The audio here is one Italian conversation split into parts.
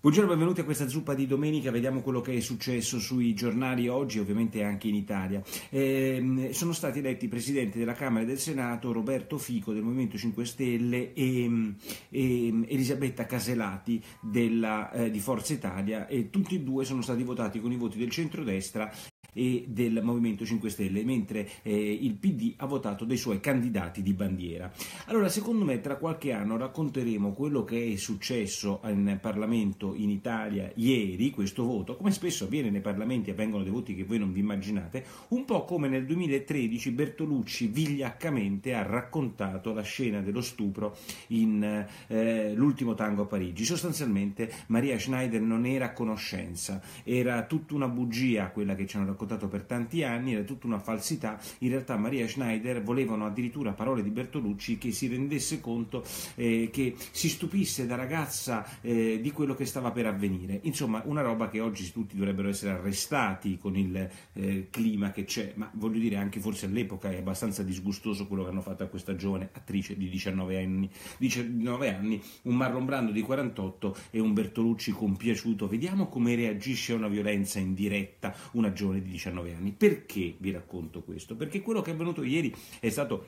Buongiorno, benvenuti a questa zuppa di domenica, vediamo quello che è successo sui giornali oggi, ovviamente anche in Italia. Eh, sono stati eletti Presidente della Camera e del Senato Roberto Fico del Movimento 5 Stelle e, e Elisabetta Caselati della, eh, di Forza Italia e tutti e due sono stati votati con i voti del centrodestra e del Movimento 5 Stelle, mentre eh, il PD ha votato dei suoi candidati di bandiera. Allora, secondo me tra qualche anno racconteremo quello che è successo in Parlamento in Italia ieri, questo voto, come spesso avviene nei Parlamenti avvengono dei voti che voi non vi immaginate, un po' come nel 2013 Bertolucci vigliaccamente ha raccontato la scena dello stupro in eh, l'ultimo tango a Parigi. Sostanzialmente Maria Schneider non era a conoscenza, era tutta una bugia quella che ci hanno raccontato raccontato per tanti anni, era tutta una falsità, in realtà Maria Schneider volevano addirittura, parole di Bertolucci, che si rendesse conto, eh, che si stupisse da ragazza eh, di quello che stava per avvenire. Insomma, una roba che oggi tutti dovrebbero essere arrestati con il eh, clima che c'è, ma voglio dire anche forse all'epoca è abbastanza disgustoso quello che hanno fatto a questa giovane attrice di 19 anni, 19 anni un Marlon Brando di 48 e un Bertolucci compiaciuto. Vediamo come reagisce a una violenza in diretta una giovane di 19 anni. Perché vi racconto questo? Perché quello che è avvenuto ieri è stato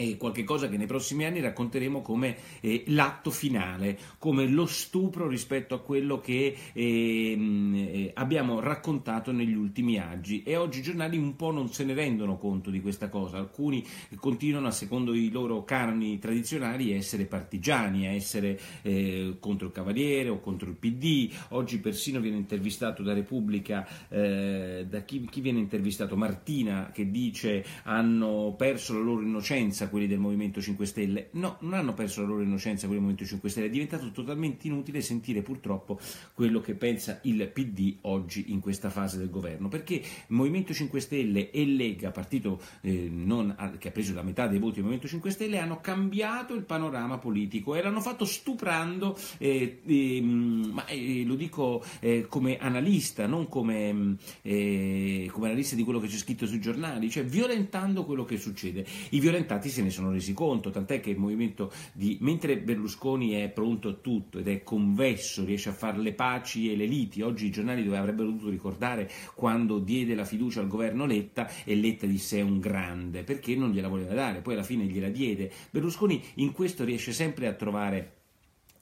eh, qualcosa che nei prossimi anni racconteremo come eh, l'atto finale, come lo stupro rispetto a quello che ehm, eh, abbiamo raccontato negli ultimi agi e oggi i giornali un po' non se ne rendono conto di questa cosa, alcuni continuano a secondo i loro canoni tradizionali a essere partigiani, a essere eh, contro il Cavaliere o contro il PD, oggi persino viene intervistato da Repubblica, eh, da chi, chi viene intervistato? Martina che dice hanno perso la loro innocenza quelli del Movimento 5 Stelle. No, non hanno perso la loro innocenza quelli del Movimento 5 Stelle. È diventato totalmente inutile sentire purtroppo quello che pensa il PD oggi in questa fase del governo, perché Movimento 5 Stelle e Lega, partito eh, non, che ha preso la metà dei voti del Movimento 5 Stelle, hanno cambiato il panorama politico e l'hanno fatto stuprando, eh, ehm, eh, ma, lo dico eh, come analista, non come, eh, come, analista di quello che c'è scritto sui giornali, cioè violentando quello che succede. I violentati tanti se ne sono resi conto, tant'è che il movimento di... mentre Berlusconi è pronto a tutto ed è convesso, riesce a fare le paci e le liti, oggi i giornali dove avrebbero dovuto ricordare quando diede la fiducia al governo Letta e Letta disse è un grande, perché non gliela voleva dare, poi alla fine gliela diede. Berlusconi in questo riesce sempre a trovare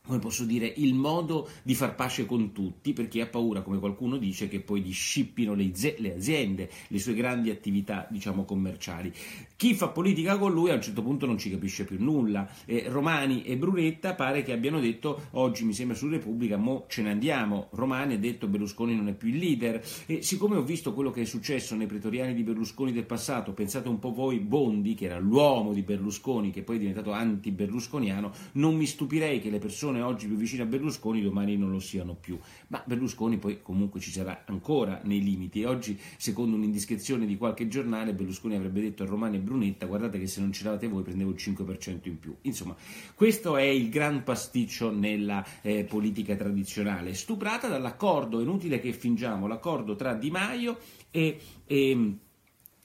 come posso dire, il modo di far pace con tutti, perché ha paura, come qualcuno dice, che poi gli scippino le, le, aziende, le sue grandi attività, diciamo, commerciali. Chi fa politica con lui a un certo punto non ci capisce più nulla. Eh, Romani e Brunetta pare che abbiano detto oggi, mi sembra su Repubblica, mo ce ne andiamo. Romani ha detto Berlusconi non è più il leader. E siccome ho visto quello che è successo nei pretoriani di Berlusconi del passato, pensate un po' voi, Bondi, che era l'uomo di Berlusconi, che poi è diventato anti-berlusconiano, non mi stupirei che le persone persone oggi più vicine a Berlusconi domani non lo siano più, ma Berlusconi poi comunque ci sarà ancora nei limiti e oggi secondo un'indiscrezione di qualche giornale Berlusconi avrebbe detto a Romani e Brunetta guardate che se non c'eravate voi prendevo il 5% in più. Insomma, questo è il gran pasticcio nella eh, politica tradizionale, stuprata dall'accordo, è inutile che fingiamo, l'accordo tra Di Maio e, e ehm,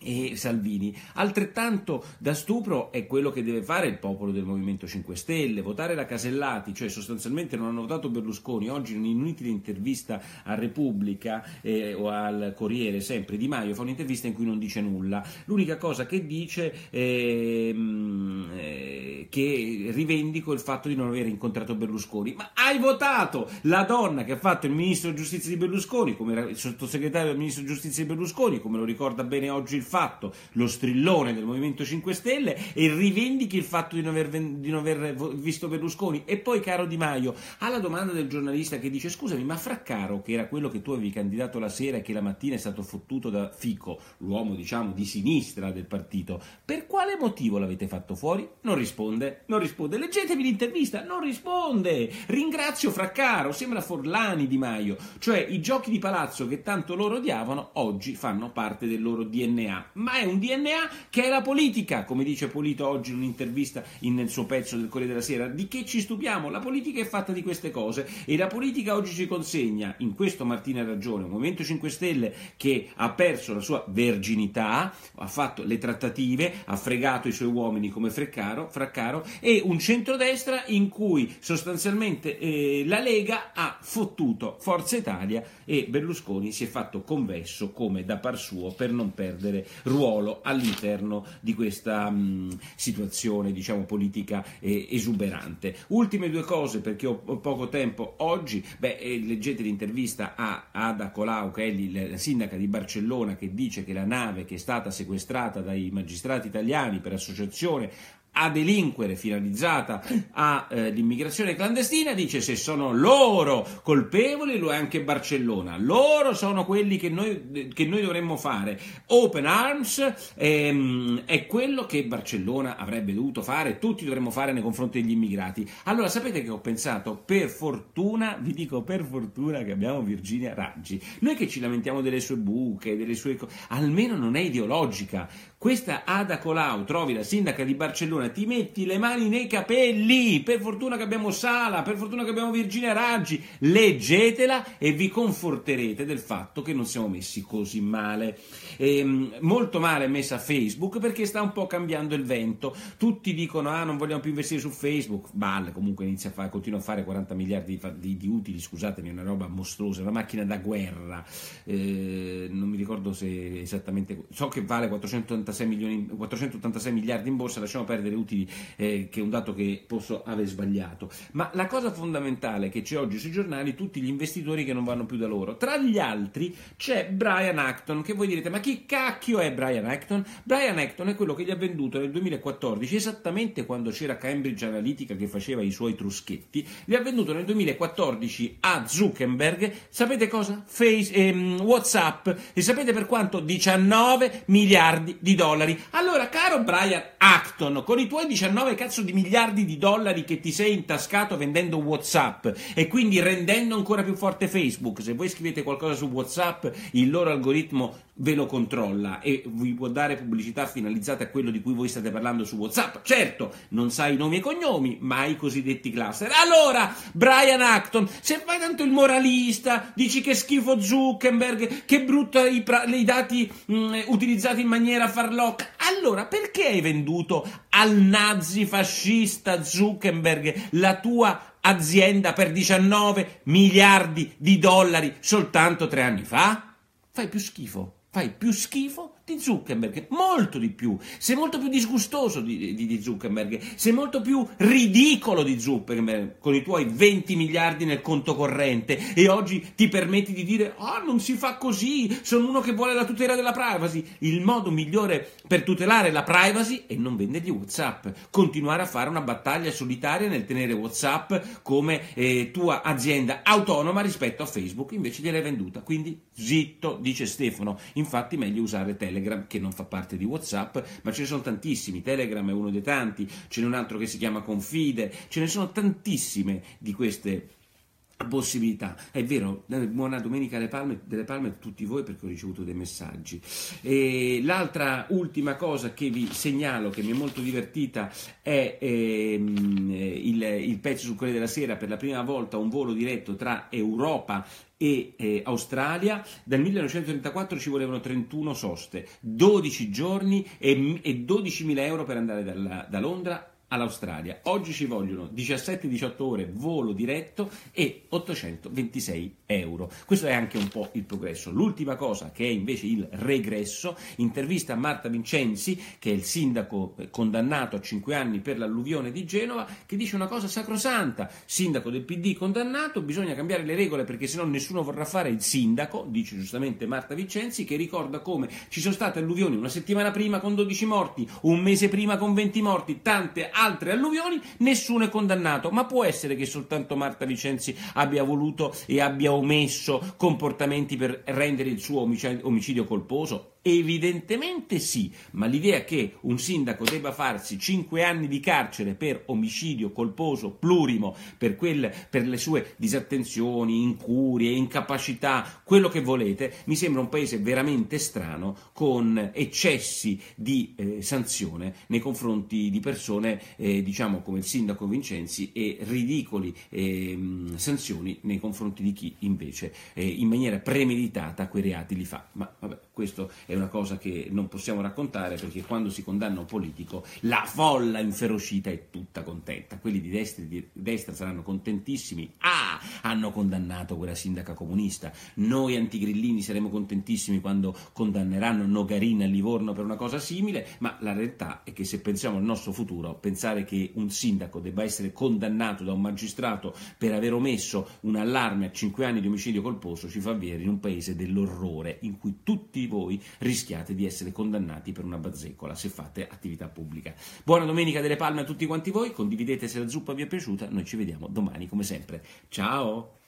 e Salvini. Altrettanto da stupro è quello che deve fare il popolo del Movimento 5 Stelle, votare la Casellati, cioè sostanzialmente non hanno votato Berlusconi. Oggi in un'inutile intervista a Repubblica eh, o al Corriere, sempre Di Maio, fa un'intervista in cui non dice nulla. L'unica cosa che dice è ehm, eh, che rivendico il fatto di non aver incontrato Berlusconi. Ma hai votato la donna che ha fatto il Ministro Giustizia di Berlusconi, come era il sottosegretario del Ministro Giustizia di Berlusconi, come lo ricorda bene oggi il fatto lo strillone del Movimento 5 Stelle e rivendichi il fatto di non aver, di non aver visto Berlusconi. E poi, caro Di Maio, alla domanda del giornalista che dice: Scusami, ma Fraccaro, che era quello che tu avevi candidato la sera e che la mattina è stato fottuto da Fico, l'uomo diciamo di sinistra del partito, per quale motivo l'avete fatto fuori? Non risponde, non risponde. Leggetevi l'intervista, non risponde. Ringrazio Fraccaro, sembra Forlani Di Maio. Cioè, i giochi di palazzo che tanto loro odiavano oggi fanno parte del loro DNA ma è un DNA che è la politica, come dice Polito oggi in un'intervista in, nel suo pezzo del Corriere della Sera. Di che ci stupiamo? La politica è fatta di queste cose e la politica oggi ci consegna, in questo Martina ha ragione, un Movimento 5 Stelle che ha perso la sua verginità, ha fatto le trattative, ha fregato i suoi uomini come Freccaro, Fraccaro e un centrodestra in cui sostanzialmente eh, la Lega ha fottuto Forza Italia e Berlusconi si è fatto convesso come da par suo per non perdere ruolo all'interno di questa mh, mm, situazione diciamo, politica eh, esuberante. Ultime due cose perché ho, poco tempo oggi, beh, eh, leggete l'intervista a Ada Colau che è la sindaca di Barcellona che dice che la nave che è stata sequestrata dai magistrati italiani per associazione a delinquere finalizzata all'immigrazione eh, clandestina, dice se sono loro colpevoli lo è anche Barcellona, loro sono quelli che noi, che noi dovremmo fare. Open Arms ehm, è quello che Barcellona avrebbe dovuto fare, tutti dovremmo fare nei confronti degli immigrati. Allora sapete che ho pensato, per fortuna, vi dico per fortuna che abbiamo Virginia Raggi, noi che ci lamentiamo delle sue buche, delle sue almeno non è ideologica, questa Ada Colau, trovi la sindaca di Barcellona, ti metti le mani nei capelli. Per fortuna che abbiamo Sala, per fortuna che abbiamo Virginia Raggi. Leggetela e vi conforterete del fatto che non siamo messi così male. E, ehm, molto male è messa Facebook perché sta un po' cambiando il vento. Tutti dicono: Ah, non vogliamo più investire su Facebook. Balle, comunque inizia a fare, continua a fare 40 miliardi di, di, di utili. Scusatemi, è una roba mostruosa, una macchina da guerra. Eh, non mi ricordo se esattamente. So che vale 486 milioni, 486 miliardi in borsa, lasciamo perdere utili, eh, che è un dato che posso aver sbagliato. Ma la cosa fondamentale che c'è oggi sui giornali, tutti gli investitori che non vanno più da loro. Tra gli altri c'è Brian Acton, che voi direte, ma chi cacchio è Brian Acton? Brian Acton è quello che gli ha venduto nel 2014, esattamente quando c'era Cambridge Analytica che faceva i suoi truschetti, li ha venduto nel 2014 a Zuckerberg, sapete cosa? Face, ehm, Whatsapp, e sapete per quanto? 19 miliardi di dollari dollari. Allora, caro Brian Acton, con i tuoi 19 cazzo di miliardi di dollari che ti sei intascato vendendo WhatsApp e quindi rendendo ancora più forte Facebook, se voi scrivete qualcosa su WhatsApp, il loro algoritmo ve lo controlla e vi può dare pubblicità finalizzate a quello di cui voi state parlando su WhatsApp. Certo, non sai i nomi e cognomi, ma i cosiddetti cluster. Allora, Brian Acton, se fai tanto il moralista, dici che schifo Zuckerberg, che brutto i, pra- i dati mh, mm, utilizzati in maniera farlocca, allora perché hai venduto al nazifascista Zuckerberg la tua azienda per 19 miliardi di dollari soltanto tre anni fa? Fai più schifo fai più schifo di Zuckerberg, molto di più. Sei molto più disgustoso di, di, di, Zuckerberg, sei molto più ridicolo di Zuckerberg con i tuoi 20 miliardi nel conto corrente e oggi ti permetti di dire ah oh, non si fa così, sono uno che vuole la tutela della privacy. Il modo migliore per tutelare la privacy è non vendergli Whatsapp, continuare a fare una battaglia solitaria nel tenere Whatsapp come eh, tua azienda autonoma rispetto a Facebook, invece gliel'hai venduta. Quindi zitto, dice Stefano, infatti meglio usare Telegram. Telegram che non fa parte di WhatsApp, ma ce ne sono tantissimi. Telegram è uno dei tanti, ce n'è un altro che si chiama Confide, ce ne sono tantissime di queste possibilità. È vero, buona domenica alle palme, delle palme a tutti voi perché ho ricevuto dei messaggi. E l'altra ultima cosa che vi segnalo, che mi è molto divertita, è ehm, il, il pezzo su Corriere della Sera, per la prima volta un volo diretto tra Europa e eh, Australia, dal 1934 ci volevano 31 soste, 12 giorni e, e 12.000 euro per andare dalla, da Londra all'Australia. Oggi ci vogliono 17-18 ore volo diretto e 826 euro. Questo è anche un po' il progresso. L'ultima cosa che è invece il regresso, intervista a Marta Vincenzi, che è il sindaco eh, condannato a 5 anni per l'alluvione di Genova, che dice una cosa sacrosanta. Sindaco del PD condannato, bisogna cambiare le regole perché sennò nessuno vorrà fare il sindaco, dice giustamente Marta Vincenzi, che ricorda come ci sono state alluvioni una settimana prima con 12 morti, un mese prima con 20 morti, tante altre altre alluvioni, nessuno è condannato, ma può essere che soltanto Marta Vicenzi abbia voluto e abbia omesso comportamenti per rendere il suo omicidio colposo? Evidentemente sì, ma l'idea che un sindaco debba farsi 5 anni di carcere per omicidio colposo plurimo, per, quel, per, le sue disattenzioni, incurie, incapacità, quello che volete, mi sembra un paese veramente strano con eccessi di eh, sanzione nei confronti di persone, eh, diciamo come il sindaco Vincenzi, e ridicoli eh, sanzioni nei confronti di chi invece eh, in maniera premeditata quei reati li fa. Ma, vabbè. Questa è una cosa che non possiamo raccontare perché quando si condanna un politico la folla inferocita è tutta contenta. Quelli di destra, di destra saranno contentissimi. Ah, hanno condannato quella sindaca comunista. Noi antigrillini saremo contentissimi quando condanneranno Nogarina a Livorno per una cosa simile, ma la realtà è che se pensiamo al nostro futuro, pensare che un sindaco debba essere condannato da un magistrato per aver omesso un allarme a 5 anni di omicidio colposo ci fa vivere in un paese dell'orrore in cui tutti di voi rischiate di essere condannati per una bazzecola se fate attività pubblica. Buona domenica delle palme a tutti quanti voi, condividete se la zuppa vi è piaciuta, noi ci vediamo domani come sempre. Ciao!